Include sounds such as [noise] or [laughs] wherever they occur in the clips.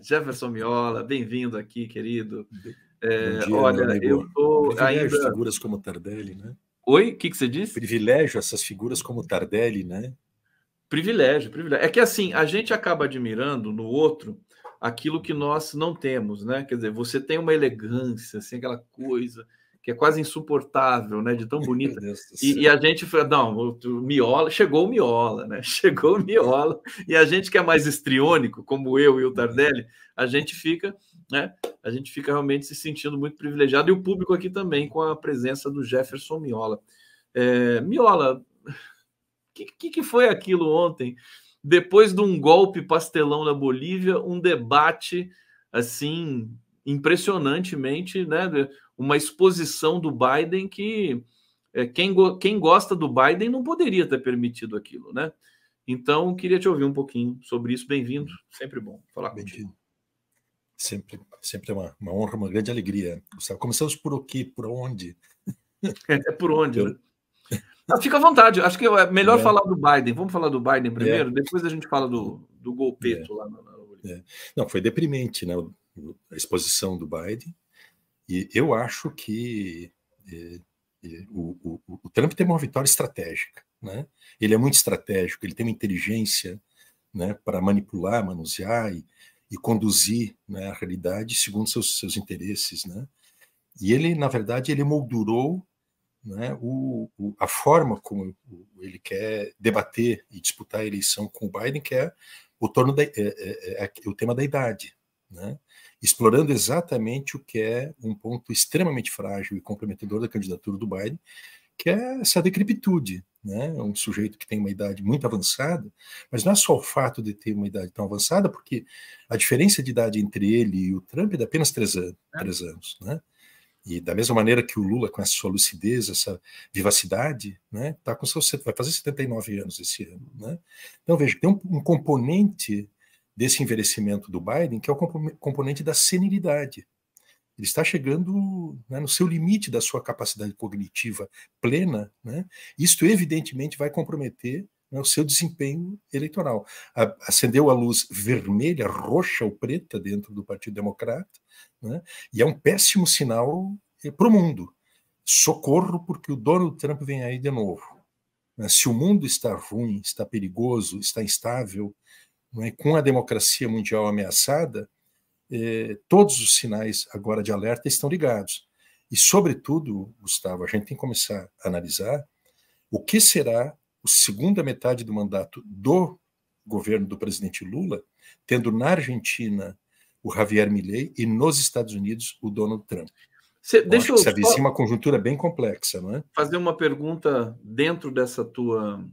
Jefferson Miola, bem-vindo aqui, querido. É, dia, olha, eu tô ainda figuras como Tardelli, né? Oi, o que, que você disse? Privilégio essas figuras como Tardelli, né? Privilégio, privilégio. É que assim, a gente acaba admirando no outro aquilo que nós não temos, né? Quer dizer, você tem uma elegância, assim, aquela coisa que é quase insuportável, né? De tão [laughs] bonita. E, e, a gente foi, não, o, o Miola, chegou o Miola, né? [laughs] Chegou o Miola, e a gente que é mais estriônico, como eu e o Tardelli, a gente fica, né? A gente fica realmente se sentindo muito privilegiado, e o público aqui também, com a presença do Jefferson Miola. É, Miola, o que, que, que foi aquilo ontem? Depois de um golpe pastelão na Bolívia, um debate assim impressionantemente, né? uma exposição do Biden que é, quem, quem gosta do Biden não poderia ter permitido aquilo, né? Então, queria te ouvir um pouquinho sobre isso. Bem-vindo, sempre bom falar Bem contigo. Sempre, sempre é uma, uma honra, uma grande alegria. Começamos por o quê? Por onde? [laughs] É, por onde, eu... né? Ah, fica à vontade. Acho que é melhor é. falar do Biden. Vamos falar do Biden primeiro, é. depois a gente fala do, do golpeto é. lá na, na... É. Não, foi deprimente, né? A exposição do Biden. E eu acho que eh, eh, o, o, o, Trump tem uma vitória estratégica. Né? Ele é muito estratégico, ele tem uma inteligência né, para manipular, manusear e, e conduzir né, a realidade segundo seus, seus interesses. Né? E ele, na verdade, ele moldurou né, o, o, a forma como ele quer debater e disputar a eleição com o Biden, que é o, torno da, é, é, é, é o tema da idade. Né? explorando exatamente o que é um ponto extremamente frágil e comprometedor da candidatura do Biden, que é essa decrepitude. Né? Um sujeito que tem uma idade muito avançada, mas não é só o fato de ter uma idade tão avançada, porque a diferença de idade entre ele e o Trump é de apenas três anos. É. Três anos né? E da mesma maneira que o Lula, com essa sua lucidez, essa vivacidade, né, tá com seus, vai fazer 79 anos esse ano. Né? Então, veja, tem um, um componente desse envelhecimento do Biden, que é o componente da senilidade. Ele está chegando né, no seu limite da sua capacidade cognitiva plena. Né? Isto, evidentemente, vai comprometer né, o seu desempenho eleitoral. A, acendeu a luz vermelha, roxa ou preta dentro do Partido Democrata, né? e é um péssimo sinal eh, para o mundo. Socorro, porque o Donald Trump vem aí de novo. Né? Se o mundo está ruim, está perigoso, está instável, né, com a democracia mundial ameaçada, eh, todos os sinais agora de alerta estão ligados. E, sobretudo, Gustavo, a gente tem que começar a analisar o que será a segunda metade do mandato do governo do presidente Lula, tendo na Argentina o Javier Milei e nos Estados Unidos o Donald Trump. Cê, deixa eu se é uma conjuntura bem complexa, não é? Fazer uma pergunta dentro dessa tua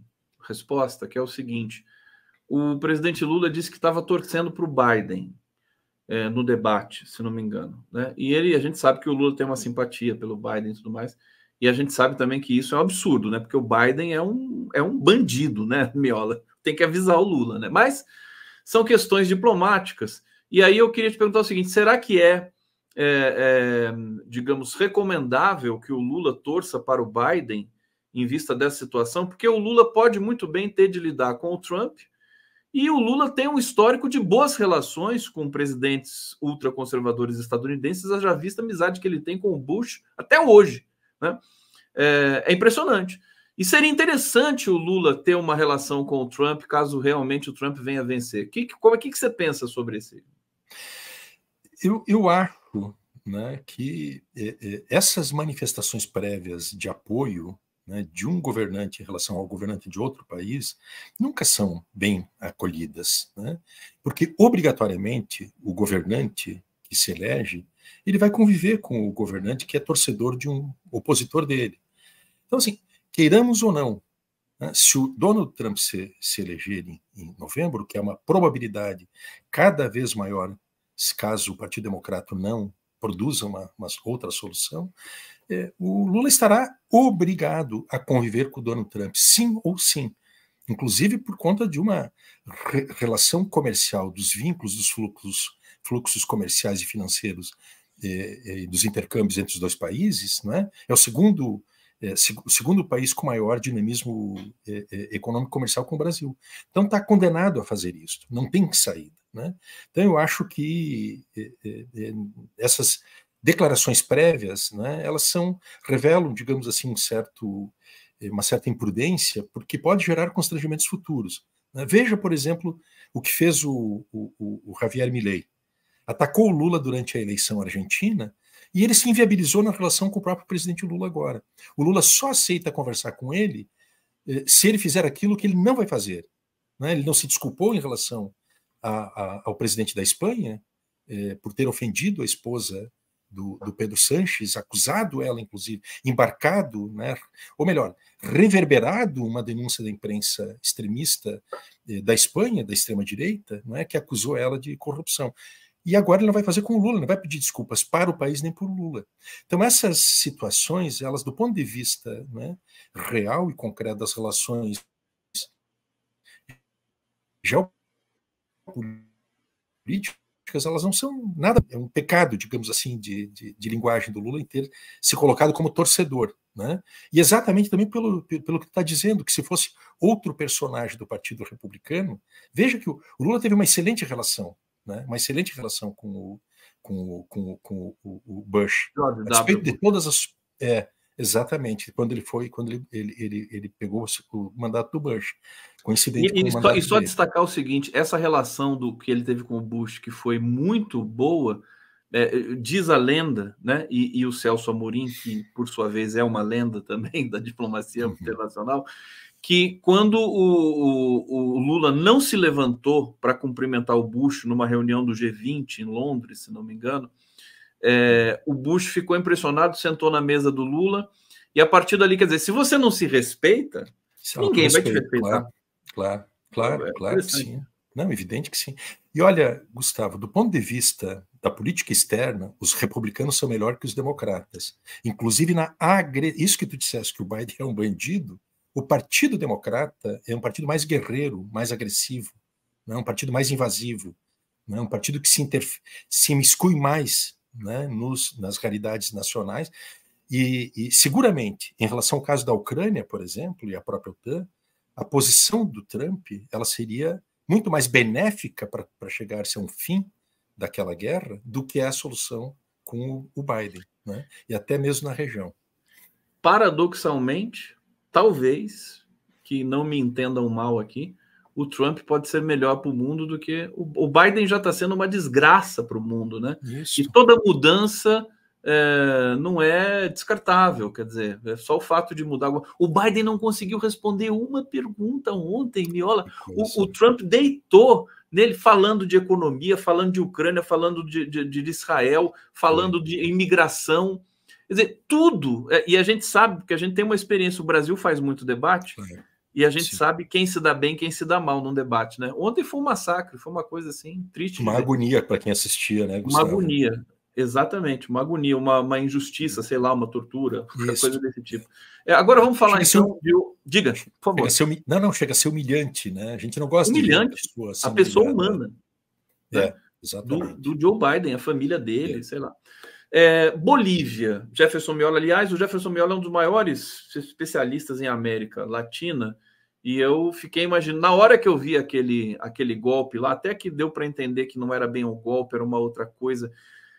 resposta, que é o seguinte: o presidente Lula disse que estava torcendo para o Biden é, no debate, se não me engano. Né? E ele, a gente sabe que o Lula tem uma simpatia pelo Biden e tudo mais. E a gente sabe também que isso é um absurdo, né? Porque o Biden é um, é um bandido, né, [laughs] Miola? Tem que avisar o Lula, né? Mas são questões diplomáticas. E aí eu queria te perguntar o seguinte: será que é, é, é digamos, recomendável que o Lula torça para o Biden em vista dessa situação? Porque o Lula pode muito bem ter de lidar com o Trump e o Lula tem um histórico de boas relações com presidentes ultraconservadores estadunidenses, já vista a amizade que ele tem com o Bush até hoje. Né? É, é, impressionante. E seria interessante o Lula ter uma relação com o Trump, caso realmente o Trump venha vencer. Que, como é que, você pensa sobre isso? Eu, eu acho né, que é, é, essas manifestações prévias de apoio né, de um governante em relação ao governante de outro país nunca são bem acolhidas, né? porque obrigatoriamente o governante que se elege ele vai conviver com o governante que é torcedor de um opositor dele. Então, assim, queiramos ou não, né, se o Donald Trump se, se eleger em, em novembro, que é uma probabilidade cada vez maior, caso o Partido Democrata não produza uma, uma, outra solução, é, o Lula estará obrigado a conviver com o Donald Trump, sim ou sim. Inclusive por conta de uma re relação comercial, dos vínculos dos fluxos, fluxos comerciais e financeiros, é, é, dos intercâmbios entre os dois países. Né? É o segundo, é, seg segundo país com maior dinamismo é, é, econômico comercial com o Brasil. Então está condenado a fazer isso, não tem que sair. Né? Então eu acho que essas declarações prévias, né, elas são revelam, digamos assim, um certo, eh, uma certa imprudência, porque pode gerar constrangimentos futuros. Né? Veja, por exemplo, o que fez o, o, o Javier Milei. Atacou o Lula durante a eleição argentina e ele se inviabilizou na relação com o próprio presidente Lula agora. O Lula só aceita conversar com ele eh, se ele fizer aquilo que ele não vai fazer. Né? Ele não se desculpou em relação a, a, ao presidente da Espanha eh, por ter ofendido a esposa do, do Pedro Sanches, acusado ela, inclusive, embarcado, né, ou melhor, reverberado uma denúncia da imprensa extremista eh, da Espanha, da extrema-direita, né, que acusou ela de corrupção. E agora ele não vai fazer com o Lula, não vai pedir desculpas para o país nem para o Lula. Então essas situações, elas do ponto de vista né, real e concreto das relações geopolíticas, políticas, elas não são nada, é um pecado, digamos assim, de, de, de linguagem do Lula em ter se colocado como torcedor. Né? E exatamente também pelo, pelo que está dizendo, que se fosse outro personagem do Partido Republicano, veja que o, o Lula teve uma excelente relação, né? uma excelente relação com o, com o, com o, com o Bush. a respeito de todas as. É, Exatamente, quando ele foi, quando ele, ele, ele, ele pegou o mandato do Bush. Coincidente e, com só, e só destacar o seguinte: essa relação do que ele teve com o Bush, que foi muito boa, é, é diz a lenda, né? E, e, o Celso Amorim, que por sua vez é uma lenda [laughs] também da diplomacia uhum. internacional, que quando o, o, o, Lula não se levantou para cumprimentar o Bush numa reunião do G20 em Londres, se não me engano, é, o Bush ficou impressionado, sentou na mesa do Lula, e a partir dali, quer dizer, se você não se respeita, se ninguém vai te respeitar. Claro, claro, claro, é claro que sim. Não, evidente que sim. E olha, Gustavo, do ponto de vista da política externa, os republicanos são melhor que os democratas. Inclusive na agre... isso que tu disseste que o Biden é um bandido, o Partido Democrata é um partido mais guerreiro, mais agressivo, é um partido mais invasivo, é um partido que se, interf... se miscui mais né, nos, nas realidades nacionais. E, e, seguramente, em relação ao caso da Ucrânia, por exemplo, e a própria OTAN, a posição do Trump ela seria muito mais benéfica para chegar-se a um fim daquela guerra do que a solução com o, o Biden, né? e até mesmo na região. Paradoxalmente, talvez, que não me entendam mal aqui, o Trump pode ser melhor para o mundo do que o, Biden já está sendo uma desgraça para o mundo, né? Isso. E toda mudança é, não é descartável, quer dizer, é só o fato de mudar. O Biden não conseguiu responder uma pergunta ontem, Miola. O, o Trump deitou nele falando de economia, falando de Ucrânia, falando de, de, de Israel, falando é. de imigração. Quer dizer, tudo, é, e a gente sabe, porque a gente tem uma experiência, o Brasil faz muito debate, é. E a gente Sim. sabe quem se dá bem, quem se dá mal num debate, né? Ontem foi um massacre, foi uma coisa assim triste. Uma agonia para quem assistia, né? Gustavo? Uma agonia, exatamente, uma agonia, uma, uma injustiça, sei lá, uma tortura, uma coisa desse tipo. É, agora vamos falar chega então. Um... Diga, por favor. Ser... Não, não, chega a ser humilhante, né? A gente não gosta humilhante, de pessoa, a pessoa humana. Né? É, exatamente. Do, do, Joe Biden, a família dele, é. sei lá. É, Bolívia, Jefferson Miola, aliás, o Jefferson Miola é um dos maiores especialistas em América Latina, e eu fiquei imaginando, na hora que eu vi aquele, aquele golpe lá, até que deu para entender que não era bem um golpe, era uma outra coisa,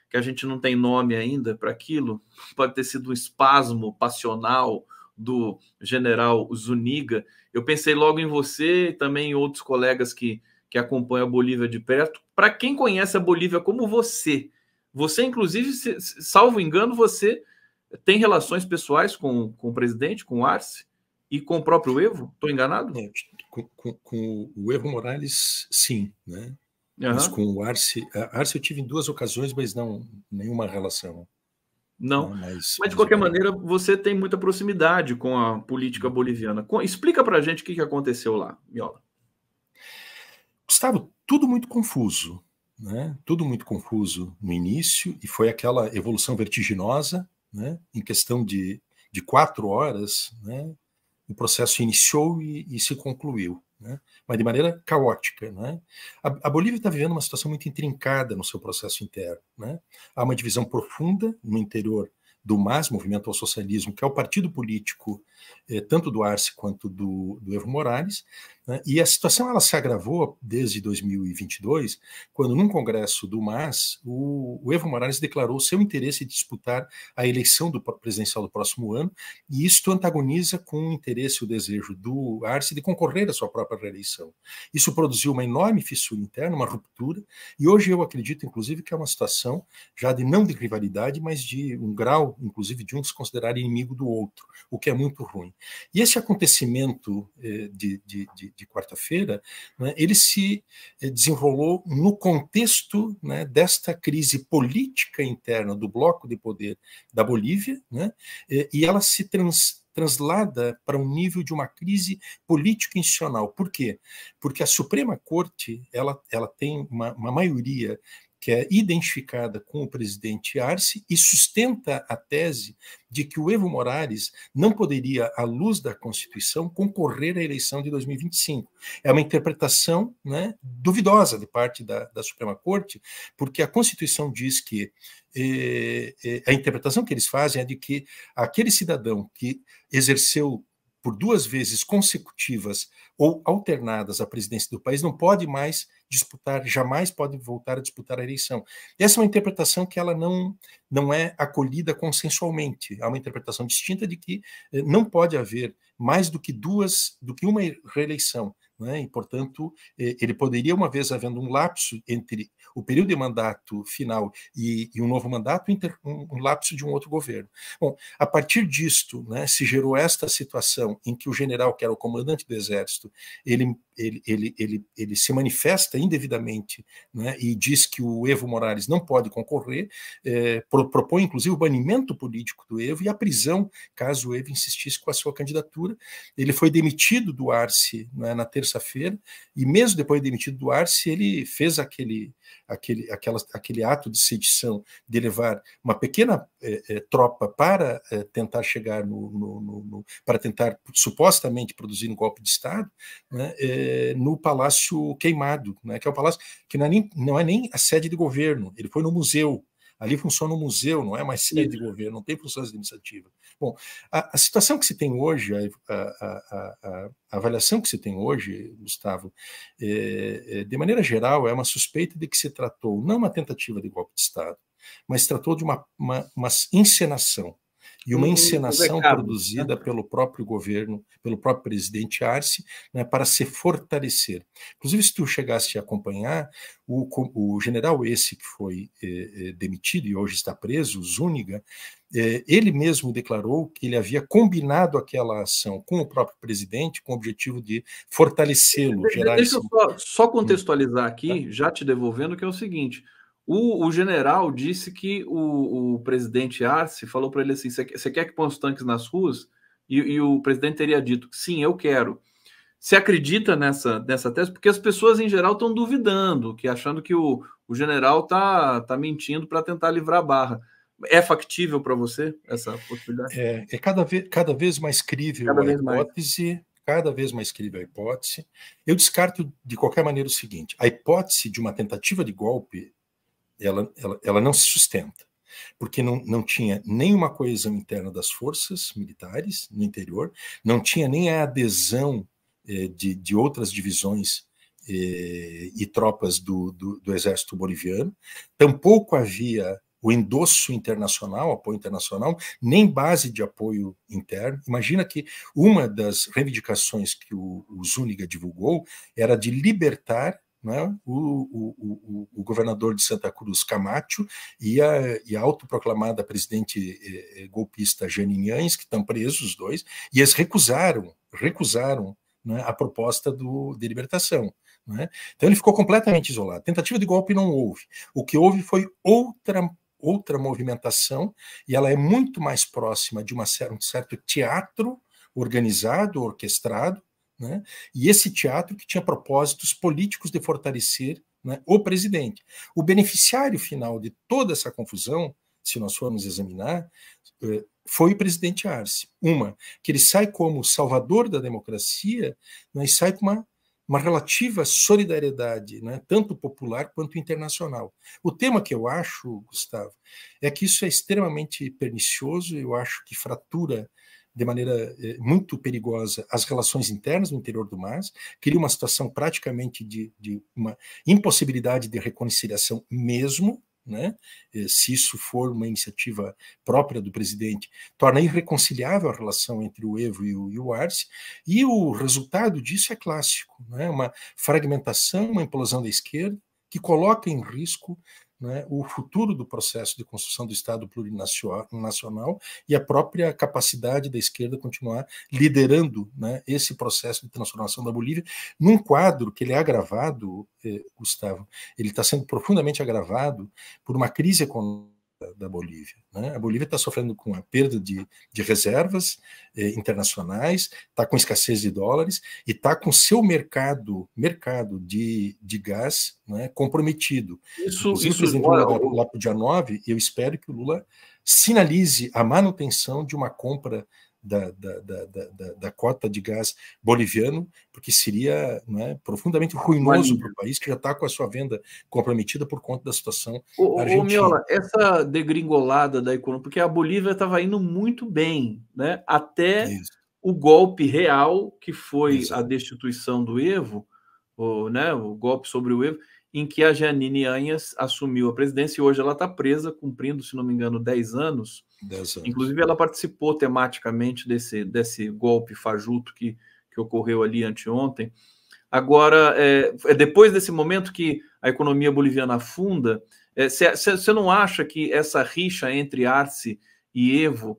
que a gente não tem nome ainda para aquilo, [laughs] pode ter sido um espasmo passional do general Zuniga. Eu pensei logo em você e também em outros colegas que, que acompanham a Bolívia de perto. Para quem conhece a Bolívia como você, você, inclusive, se, salvo engano, você tem relações pessoais com, com o presidente, com o Arce e com o próprio Evo? Estou enganado? com, com, com, o Evo Morales, sim, né? Uhum. Mas com o Arce, Arce eu tive em duas ocasiões, mas não nenhuma relação. Não, né, mas, mas, de qualquer mas... É. maneira você tem muita proximidade com a política hum. boliviana. Com... Explica para gente o que, que aconteceu lá, Miola. Gustavo, tudo muito confuso, né? tudo muito confuso no início, e foi aquela evolução vertiginosa, né? em questão de, de quatro horas, né? o processo iniciou e, e se concluiu, né, mas de maneira caótica. Né. A, a, Bolívia está vivendo uma situação muito intrincada no seu processo interno. Né. Há uma divisão profunda no interior do MAS, Movimento ao Socialismo, que é o partido político eh, tanto do Arce quanto do, do Evo Morales, né? e a situação ela se agravou desde 2022, quando num congresso do MAS, o, o Evo Morales declarou seu interesse em disputar a eleição do presidencial do próximo ano, e isso antagoniza com o interesse e o desejo do Arce de concorrer à sua própria reeleição. Isso produziu uma enorme fissura interna, uma ruptura, e hoje eu acredito, inclusive, que é uma situação já de não de rivalidade, mas de um grau inclusive, de um se considerar inimigo do outro, o que é muito ruim. E esse acontecimento eh, de, de, de, de quarta-feira, né, ele se eh, desenrolou no contexto né, desta crise política interna do bloco de poder da Bolívia, né, eh, e ela se trans, translada para um nível de uma crise política institucional. Por quê? Porque a Suprema Corte ela, ela tem uma, uma maioria que é identificada com o presidente Arce e sustenta a tese de que o Evo Morales não poderia, à luz da Constituição, concorrer à eleição de 2025. É uma interpretação né, duvidosa de parte da, da Suprema Corte, porque a Constituição diz que eh, eh, a interpretação que eles fazem é de que aquele cidadão que exerceu por duas vezes consecutivas ou alternadas à presidência do país, não pode mais disputar, jamais pode voltar a disputar a eleição. Essa é uma interpretação que ela não, não é acolhida consensualmente. Há uma interpretação distinta de que eh, não pode haver mais do que duas, do que uma reeleição né? E, portanto, eh, ele poderia, uma vez havendo um lapso entre o período de mandato final e, e um novo mandato, um lapso de um outro governo. Bom, a partir disto, né, se gerou esta situação em que o general, que era o comandante do exército, ele ele, ele, ele, ele se manifesta indevidamente né, e diz que o Evo Morales não pode concorrer, é, pro, propõe inclusive o banimento político do Evo e a prisão caso o Evo insistisse com a sua candidatura. Ele foi demitido do Arce né, na terça-feira e mesmo depois de demitido do Arce, ele fez aquele, aquele, aquela, aquele ato de sedição de levar uma pequena é, é, tropa para tentar chegar no, no, no, no, para tentar supostamente produzir um golpe de Estado, né, eh, no Palácio Queimado, né, que é o palácio que não é, nem, não é nem a sede de governo, ele foi no museu. Ali funciona um museu, não é mais sede de governo, não tem funções administrativas. Bom, a, a situação que se tem hoje, a, a, a, avaliação que se tem hoje, Gustavo, é, é, de maneira geral, é uma suspeita de que se tratou não uma tentativa de golpe de Estado, mas tratou de uma, uma, uma encenação e uma hum, encenação produzida pelo próprio governo, pelo próprio presidente Arce, né, para se fortalecer. Inclusive, se tu chegasse a acompanhar, o, o general esse que foi eh, eh demitido e hoje está preso, Zúñiga, eh, ele mesmo declarou que ele havia combinado aquela ação com o próprio presidente com o objetivo de fortalecê-lo. Deixa eu só, só hum. contextualizar aqui, tá. já te devolvendo, que é o seguinte... O, o general disse que o, o presidente Arce falou para ele assim: você quer que ponha os tanques nas ruas? E, e, o presidente teria dito: sim, eu quero. Se acredita nessa, nessa tese? Porque as pessoas em geral estão duvidando, que achando que o, o general está tá mentindo para tentar livrar a barra. É factível para você essa possibilidade? É, é cada, vez, cada vez mais crível cada a vez hipótese, mais. cada vez mais crível a hipótese. Eu descarto de qualquer maneira o seguinte: a hipótese de uma tentativa de golpe ela, ela, ela não se sustenta, porque não, não tinha nenhuma coesão interna das forças militares no interior, não tinha nem a adesão eh, de, de outras divisões eh, e tropas do, do, do exército boliviano, tampouco havia o endosso internacional, apoio internacional, nem base de apoio interno. Imagina que uma das reivindicações que o, o Zúñiga divulgou era de libertar né? o, o, o, o, governador de Santa Cruz, Camacho, e a, e a autoproclamada presidente eh, eh golpista Janinhães, que estão presos os dois, e eles recusaram, recusaram né, a proposta do, de libertação. Né? Então ele ficou completamente isolado. Tentativa de golpe não houve. O que houve foi outra outra movimentação e ela é muito mais próxima de uma, um certo teatro organizado, orquestrado, né? E esse teatro que tinha propósitos políticos de fortalecer né, o presidente. O beneficiário final de toda essa confusão, se nós formos examinar, eh, foi o presidente Arce. Uma, que ele sai como salvador da democracia né, e sai com uma, uma relativa solidariedade, né, tanto popular quanto internacional. O tema que eu acho, Gustavo, é que isso é extremamente pernicioso, eu acho que fratura de maneira eh, muito perigosa as relações internas no interior do MAS, cria uma situação praticamente de, de uma impossibilidade de reconciliação mesmo, né? Eh, se isso for uma iniciativa própria do presidente, torna irreconciliável a relação entre o Evo e o, e o Arce, e o resultado disso é clássico, né? uma fragmentação, uma implosão da esquerda, que coloca em risco né, o futuro do processo de construção do Estado plurinacional e a própria capacidade da esquerda continuar liderando né, esse processo de transformação da Bolívia num quadro que ele é agravado, eh, Gustavo, ele está sendo profundamente agravado por uma crise econômica da Bolívia. Né? A Bolívia está sofrendo com a perda de, de reservas eh, internacionais, está com escassez de dólares e está com seu mercado mercado de, de gás né, comprometido. Isso, Inclusive, isso, o presidente Lula lá para o dia 9 eu espero que o Lula sinalize a manutenção de uma compra da, da, da, da, cota de gás boliviano, porque seria né, profundamente ah, ruinoso para o país, que já está com a sua venda comprometida por conta da situação ô, argentina. Ô, Miola, essa degringolada da economia, porque a Bolívia estava indo muito bem, né, até Isso. o golpe real, que foi Isso. a destituição do Evo, o, né, o golpe sobre o Evo, em que a Janine Anhas assumiu a presidência e hoje ela está presa, cumprindo, se não me engano, 10 anos. 10 anos. Inclusive, ela participou tematicamente desse, desse golpe fajuto que, que ocorreu ali anteontem. Agora, é, é depois desse momento que a economia boliviana afunda, você é, não acha que essa rixa entre Arce e Evo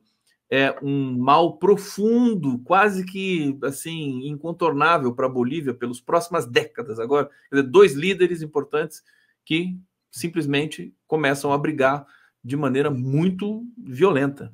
é, um mal profundo, quase que assim incontornável para a Bolívia pelas próximas décadas. Agora, dizer, dois líderes importantes que simplesmente começam a brigar de maneira muito violenta.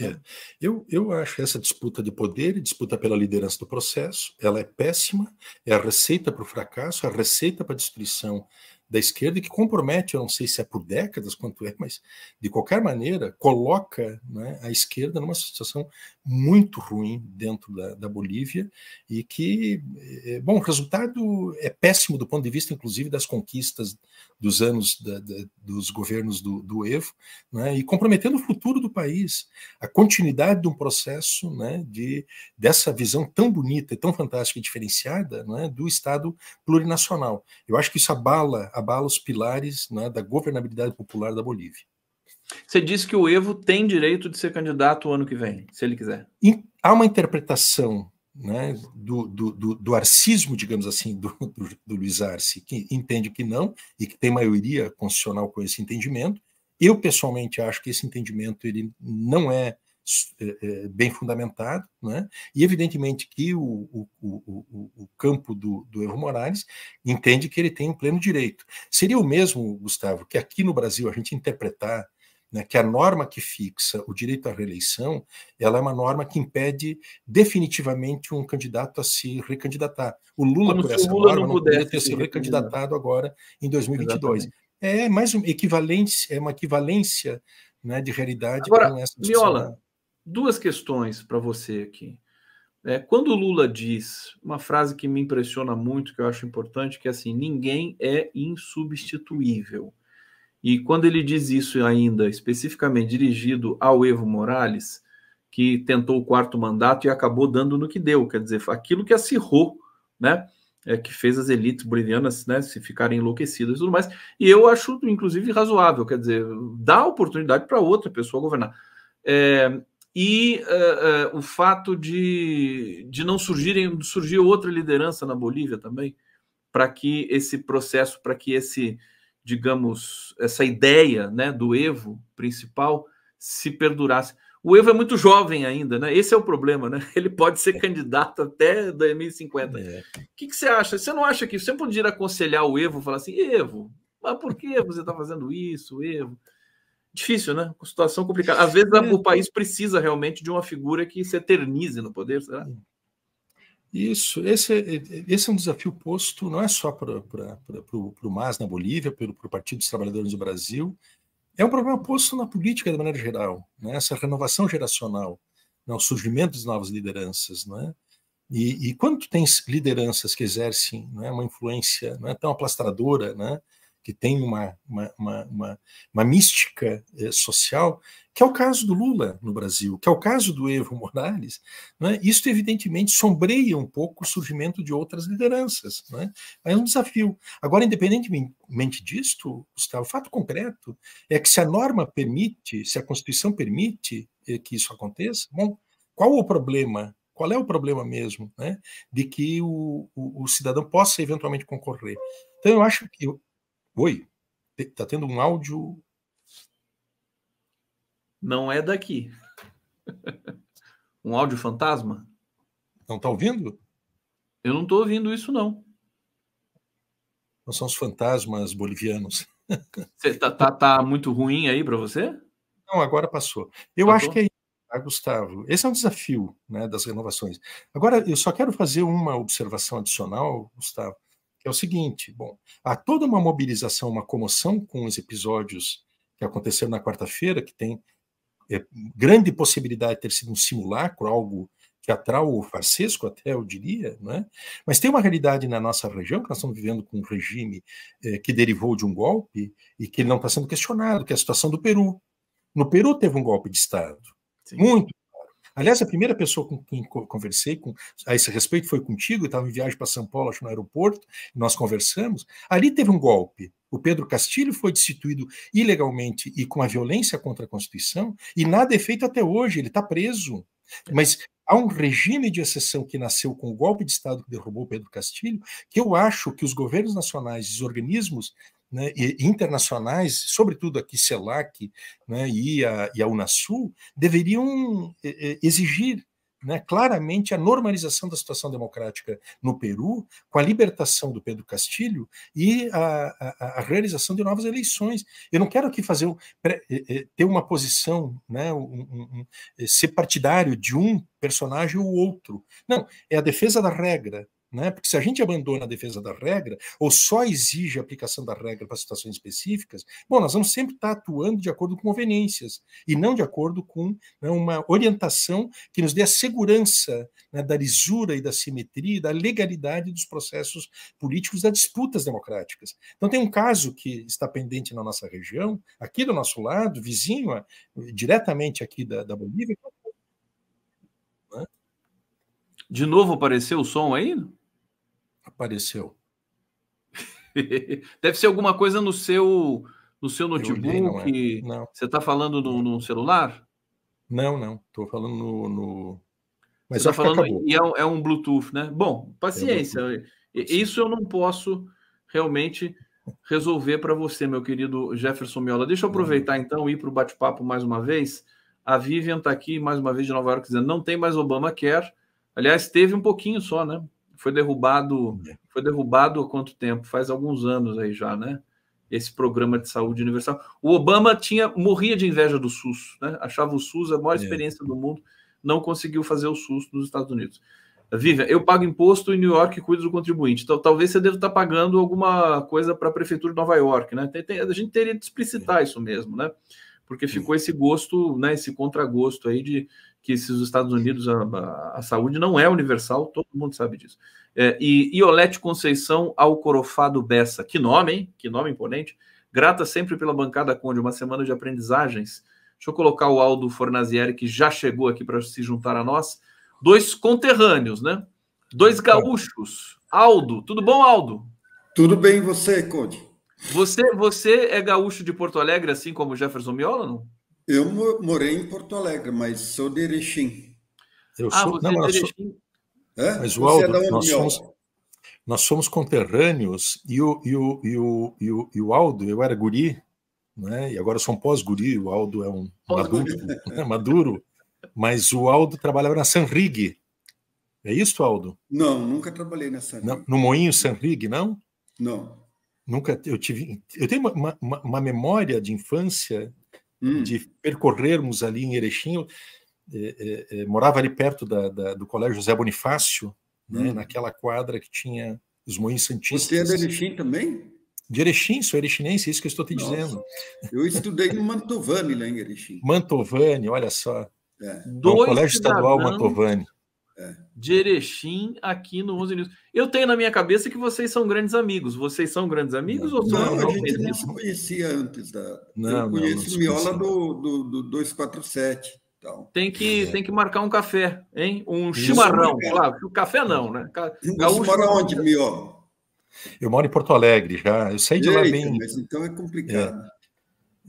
É. Eu, eu acho essa disputa de poder e disputa pela liderança do processo, ela é péssima, é a receita para o fracasso, é a receita para a destruição da esquerda que compromete, eu não sei se é por décadas quanto é, mas de qualquer maneira coloca né, a esquerda numa situação muito ruim dentro da, da Bolívia e que, eh, eh, bom, o resultado é péssimo do ponto de vista, inclusive, das conquistas dos anos da, da, dos governos do, do Evo né, e comprometendo o futuro do país, a continuidade de um processo né, de, dessa visão tão bonita e tão fantástica e diferenciada né, do Estado plurinacional. Eu acho que isso abala abala os pilares né, da governabilidade popular da Bolívia. Você disse que o Evo tem direito de ser candidato o ano que vem, se ele quiser. E há uma interpretação né, do, do, do, do, arcismo, digamos assim, do, do, Luiz Arce, que entende que não e que tem maioria constitucional com esse entendimento. Eu, pessoalmente, acho que esse entendimento ele não é eh, eh, bem fundamentado, né? e evidentemente que o, o, o, o campo do, do Evo Morales entende que ele tem um pleno direito. Seria o mesmo, Gustavo, que aqui no Brasil a gente interpretar né, que a norma que fixa o direito à reeleição, ela é uma norma que impede definitivamente um candidato a se recandidatar. O Lula, Como por essa Lula norma, não, não poderia ter se recandidatado agora em 2022. Exatamente. É mais um equivalente, é uma equivalência né, de realidade agora, com essa discussão duas questões para você aqui. É, quando o Lula diz uma frase que me impressiona muito, que eu acho importante, que é assim: ninguém é insubstituível. E quando ele diz isso ainda especificamente dirigido ao Evo Morales, que tentou o quarto mandato e acabou dando no que deu, quer dizer, aquilo que acirrou, né? É, que fez as elites bolivianas né, se ficarem enlouquecidas e tudo mais. E eu acho, inclusive, razoável, quer dizer, dá oportunidade para outra pessoa governar. É, e uh, uh, o fato de, de não surgirem, surgir outra liderança na Bolívia também, para que esse processo, para que esse, digamos, essa ideia né, do Evo principal se perdurasse. O Evo é muito jovem ainda, né? Esse é o problema, né? [laughs] Ele pode ser candidato até 2050. O é. que, que você acha? Você não acha que você podia aconselhar o Evo, falar assim, Evo, mas por que você está fazendo isso, Evo? Difícil, né? Uma situação complicada. Às vezes é. o país precisa realmente de uma figura que se eternize no poder, será? Isso, esse, é, é, esse é um desafio posto não é só para o MAS na Bolívia, pelo Partido dos Trabalhadores do Brasil, é um problema posto na política de maneira geral, né? essa renovação geracional, né? o surgimento de novas lideranças. Né? E, e quando tu tens lideranças que exercem né, uma influência é tão aplastradora, né, que tem uma, uma, uma, uma, uma mística eh, social, que é o caso do Lula no Brasil, que é o caso do Evo [laughs] Morales, né? isso evidentemente sombreia um pouco o surgimento de outras lideranças. Né? É um desafio. Agora, independentemente disto, Gustavo, o fato concreto é que se a norma permite, se a Constituição permite eh, que isso aconteça, bom, qual o problema qual é o problema mesmo, né, de que o, o, o, cidadão possa eventualmente concorrer. Então, eu acho que Oi? Tá tendo um áudio? Não é daqui. [laughs] um áudio fantasma? Não tá ouvindo? Eu não tô ouvindo isso, não. Nós somos fantasmas bolivianos. Está [laughs] tá, tá, tá muito ruim aí para você? Não, agora passou. Eu acho que é isso, tá, Gustavo. Esse é um desafio né, das renovações. Agora, eu só quero fazer uma observação adicional, Gustavo que é o seguinte: bom, há toda uma mobilização, uma comoção com os episódios que aconteceram na quarta-feira, que tem é, grande possibilidade de ter sido um simulacro, algo teatral ou farsesco, até eu diria, né? mas tem uma realidade na nossa região, que nós estamos vivendo com um regime é, que derivou de um golpe e que não está sendo questionado, que é a situação do Peru. No Peru teve um golpe de Estado, Sim. muito Aliás, a primeira pessoa com quem conversei com, a esse respeito foi contigo, estava em viagem para São Paulo, acho no aeroporto, nós conversamos. Ali teve um golpe. O Pedro Castilho foi destituído ilegalmente e com a violência contra a Constituição, e nada é feito até hoje, ele está preso. É. Mas há um regime de exceção que nasceu com o golpe de Estado que derrubou Pedro Castilho, que eu acho que os governos nacionais, os organismos né, internacionais, sobretudo aqui CELAC né, e, a, e a Unasul, deveriam eh, eh, exigir né, claramente a normalização da situação democrática no Peru, com a libertação do Pedro Castilho e a, a, a realização de novas eleições. Eu não quero aqui fazer eh, ter uma posição, né, um, um, ser partidário de um personagem ou outro. Não, é a defesa da regra, né? Porque se a gente abandona a defesa da regra, ou só exige a aplicação da regra para situações específicas, bom, nós vamos sempre estar atuando de acordo com conveniências, e não de acordo com né, uma orientação que nos dê a segurança né, da lisura e da simetria, da legalidade dos processos políticos, das disputas democráticas. Então, tem um caso que está pendente na nossa região, aqui do nosso lado, vizinho, diretamente aqui da, da Bolívia. É né? De novo apareceu o som aí? apareceu? [laughs] Deve ser alguma coisa no seu no seu notebook. Olhei, não é. não. Você está falando no, no, celular? Não, não. Estou falando no. no... Mas está falando e é, é, um Bluetooth, né? Bom, paciência. É Isso eu não posso realmente resolver para você, meu querido Jefferson Miola. Deixa eu aproveitar então e ir para o bate-papo mais uma vez. A Vivian está aqui mais uma vez de Nova York dizendo não tem mais Obama quer. Aliás, teve um pouquinho só, né? Foi derrubado, é. foi derrubado há quanto tempo? Faz alguns anos aí já, né? Esse programa de saúde universal. O Obama tinha morria de inveja do SUS, né? Achava o SUS a maior é. experiência do mundo, não conseguiu fazer o SUS nos Estados Unidos. Vivian, eu pago imposto em New York e cuido do contribuinte. Então, talvez você deva estar tá pagando alguma coisa para a prefeitura de Nova York, né? Tem, tem, a gente teria de explicitar é. isso mesmo, né? porque ficou esse gosto, né, esse contragosto aí de que esses Estados Unidos a, a, a saúde não é universal, todo mundo sabe disso. É, e Iolete Conceição Alcorofado Bessa, que nome, hein? Que nome imponente. Grata sempre pela bancada Conde, uma semana de aprendizagens. Deixa eu colocar o Aldo Fornazieri, que já chegou aqui para se juntar a nós. Dois conterrâneos, né? Dois gaúchos. Aldo, tudo bom, Aldo? Tudo bem, você, Conde? Você, você é gaúcho de Porto Alegre, assim como Jefferson Miola, não? Eu morei em Porto Alegre, mas sou de Erechim. Eu ah, sou, não, é de Erechim. Sou... Mas, Waldo, é nós, somos, nós somos conterrâneos e o, e, o, e, o, e, o, e o Aldo, eu era guri, né? e agora sou um pós-guri, o Aldo é um maduro, né? maduro, mas o Aldo trabalhava na Sanrig. É isso, Aldo? Não, nunca trabalhei na Sanrig. No Moinho Sanrig, não? Não. Nunca eu tive. Eu tenho uma, uma, uma memória de infância hum. de percorrermos ali em Erechim. eu, é, é, morava ali perto da, da, do Colégio José Bonifácio, né, hum. naquela quadra que tinha os Moinhos Santistas. Você é de Erechim também? De Erechim, sou erechinense, é isso que eu estou te Nossa. dizendo. Eu estudei no Mantovani lá em Erechim. Mantovani, olha só. É. é do Colégio Estadual Mantovani. É. De Erechim aqui no 11 News. Eu tenho na minha cabeça que vocês são grandes amigos. Vocês são grandes amigos não, ou são Não, a gente não conhecia antes da. Não, eu conheço o Miola do, do, do 247. Então, tem que, é. tem que marcar um café, hein? Um Isso, chimarrão. É. Claro, café não, né? Gaúcho, você mora onde, Miola? Eu moro em Porto Alegre já. Eu saí de lá bem. Mas então é complicado. É.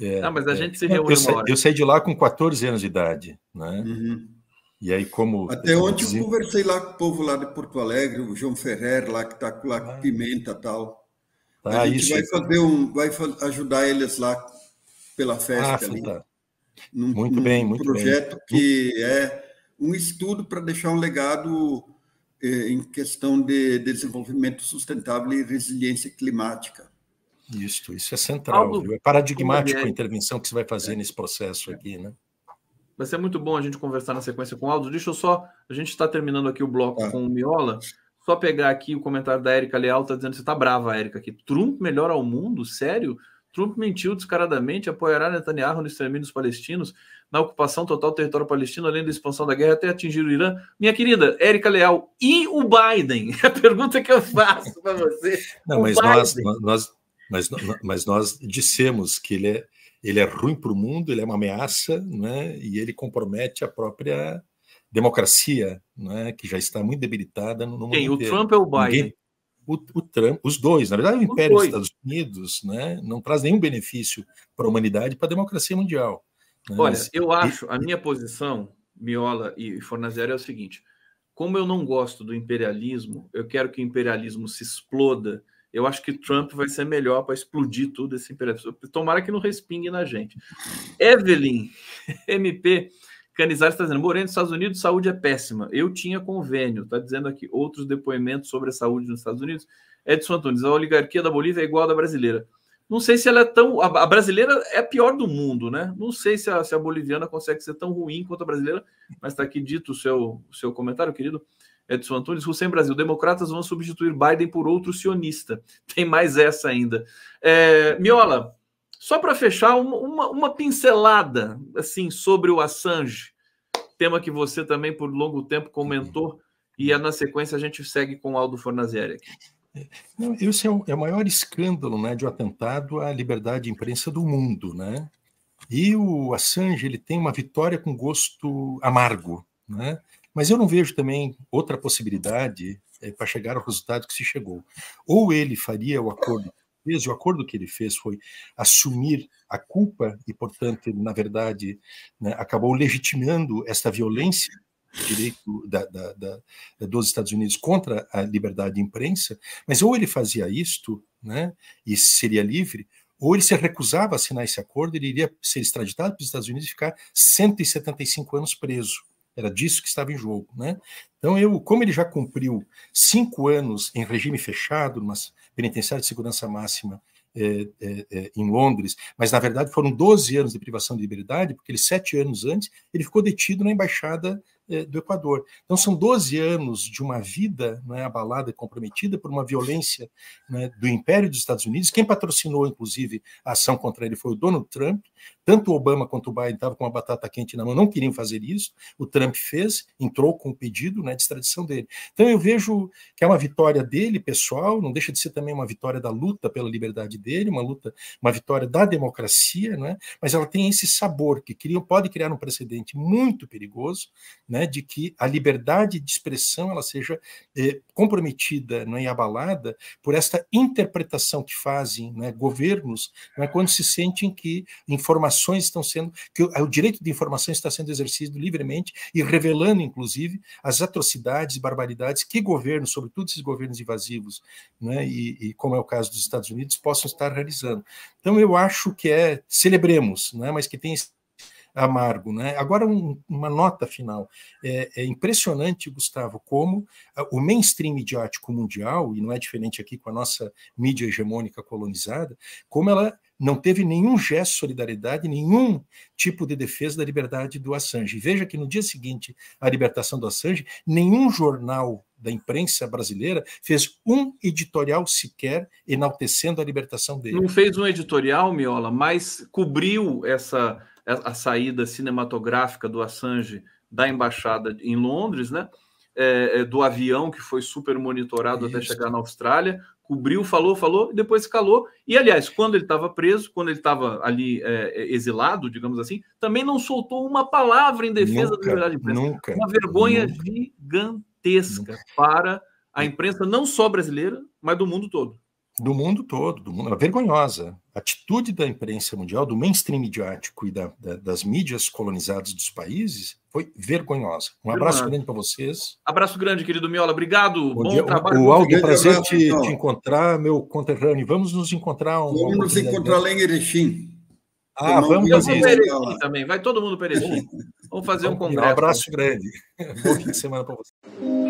É, ah, mas a gente se reúne eu, eu, saí de lá com 14 anos de idade, né? Uhum. E aí, como. Até ontem dizia... eu conversei lá com o povo lá de Porto Alegre, o João Ferrer, lá que está com lá com ah. pimenta tal. Ah, a gente isso. vai fazer um. Vai ajudar eles lá pela festa ah, ali. Tá. Num, muito bem, Um projeto que é um estudo para deixar um legado eh, em questão de desenvolvimento sustentável e resiliência climática. Isso, isso é central, viu? é paradigmático a é intervenção que você vai fazer é. nesse processo aqui, né? Vai ser muito bom a gente conversar na sequência com o Aldo. Deixa eu só. A gente está terminando aqui o bloco tá. com o Miola. Só pegar aqui o comentário da Érica Leal, tá dizendo que você tá brava, Érica, que Trump melhora ao mundo? Sério? Trump mentiu descaradamente, apoiará Netanyahu no extermínio dos palestinos, na ocupação total do território palestino, além da expansão da guerra até atingir o Irã. Minha querida, Érica Leal, e o Biden? [laughs] É a pergunta que eu faço para você. Não, mas nós, nós, nós, mas, mas nós dissemos que ele é ele é ruim para o mundo, ele é uma ameaça, né? e ele compromete a própria democracia, né? que já está muito debilitada no mundo. Quem, o Trump ou o Biden? O, o, Trump, os dois, na verdade, o Império dos Estados Unidos né? não traz nenhum benefício para a humanidade e para a democracia mundial. Né? Olha, eu acho, a minha posição, Miola e Fornazieri, é o seguinte: como eu não gosto do imperialismo, eu quero que o imperialismo se exploda eu acho que Trump vai ser melhor para explodir tudo esse imperialismo. Tomara que não respingue na gente. Evelyn, [laughs] MP, Canizares está dizendo, Moreno, nos Estados Unidos, saúde é péssima. Eu tinha convênio, está dizendo aqui outros depoimentos sobre a saúde nos Estados Unidos. Edson Antunes, a oligarquia da Bolívia é igual à da brasileira. Não sei se ela é tão. A brasileira é a pior do mundo, né? Não sei se a, se a boliviana consegue ser tão ruim quanto a brasileira, mas está aqui dito o seu, o seu comentário, querido. Edson Antunes, Hussein Brasil, democratas vão substituir Biden por outro sionista. [laughs] Tem mais essa ainda. É, Miola, só para fechar, uma, uma, uma, pincelada assim sobre o Assange, tema que você também por longo tempo comentou, e na sequência a gente segue com o Aldo Fornazieri aqui. Não, esse é o, é o, maior escândalo né, de um atentado à liberdade de imprensa do mundo. Né? E o Assange ele tem uma vitória com gosto amargo. Né? Mas eu não vejo também outra possibilidade é, eh, para chegar ao resultado que se chegou. Ou ele faria o acordo que fez, e o acordo que ele fez foi assumir a culpa, e, portanto, na verdade, né, acabou legitimando esta violência direito da, da, da, dos Estados Unidos contra a liberdade de imprensa, mas ou ele fazia isto né, e seria livre, ou ele se recusava a assinar esse acordo, ele iria ser extraditado para os Estados Unidos e ficar 175 anos preso. Era disso que estava em jogo. Né? Então, eu, como ele já cumpriu cinco anos em regime fechado, numa penitenciária de segurança máxima é, é, é, em Londres, mas na verdade foram 12 anos de privação de liberdade, porque ele, sete anos antes, ele ficou detido na embaixada é, do Equador. Então, são 12 anos de uma vida né, abalada e comprometida por uma violência né, do Império dos Estados Unidos. Quem patrocinou, inclusive, a ação contra ele foi o Donald Trump. Tanto o Obama quanto o Biden estavam com a batata quente na mão, não queriam fazer isso. O Trump fez, entrou com o pedido né, de extradição dele. Então, eu vejo que é uma vitória dele, pessoal, não deixa de ser também uma vitória da luta pela liberdade dele, uma luta, uma vitória da democracia, né? mas ela tem esse sabor que cria, pode criar um precedente muito perigoso, né? né, de que a liberdade de expressão ela seja eh, comprometida né, e abalada por esta interpretação que fazem né, governos é, quando se sentem que informações estão sendo, que o, o direito de informação está sendo exercido livremente e revelando, inclusive, as atrocidades e barbaridades que governos, sobretudo esses governos invasivos, é, e, e como é o caso dos Estados Unidos, possam estar realizando. Então, eu acho que é, celebremos, é, mas que tem esse amargo. Né? Agora, um, uma nota final. É, é, impressionante, Gustavo, como ah, o mainstream midiático mundial, e não é diferente aqui com a nossa mídia hegemônica colonizada, como ela não teve nenhum gesto de solidariedade, nenhum tipo de defesa da liberdade do Assange. Veja que no dia seguinte à libertação do Assange, nenhum jornal da imprensa brasileira fez um editorial sequer enaltecendo a libertação dele. Não fez um editorial, Miola, mas cobriu essa a saída cinematográfica do Assange da embaixada em Londres, né? É, é do avião que foi super monitorado Isso. até chegar na Austrália, cobriu, falou, falou, e depois calou. E, aliás, quando ele estava preso, quando ele estava ali é, é exilado, digamos assim, também não soltou uma palavra em defesa nunca, da liberdade de imprensa. Nunca, uma vergonha nunca, gigantesca nunca. para a imprensa, não só brasileira, mas do mundo todo. Do mundo todo, do mundo, é vergonhosa, atitude da imprensa mundial, do mainstream midiático e da, da, das mídias colonizadas dos países foi vergonhosa. Um abraço grande para vocês. Abraço grande, querido Miola. Obrigado. Bom, Bom trabalho. O Aldo, prazer abraço, te, te, encontrar, meu conterrâneo. Vamos nos encontrar. Um, vamos nos encontrar lá em Erechim. Ah, vamos fazer isso. também. Vai todo mundo para Erechim. vamos fazer um congresso. Um abraço grande. [laughs] Boa semana para vocês.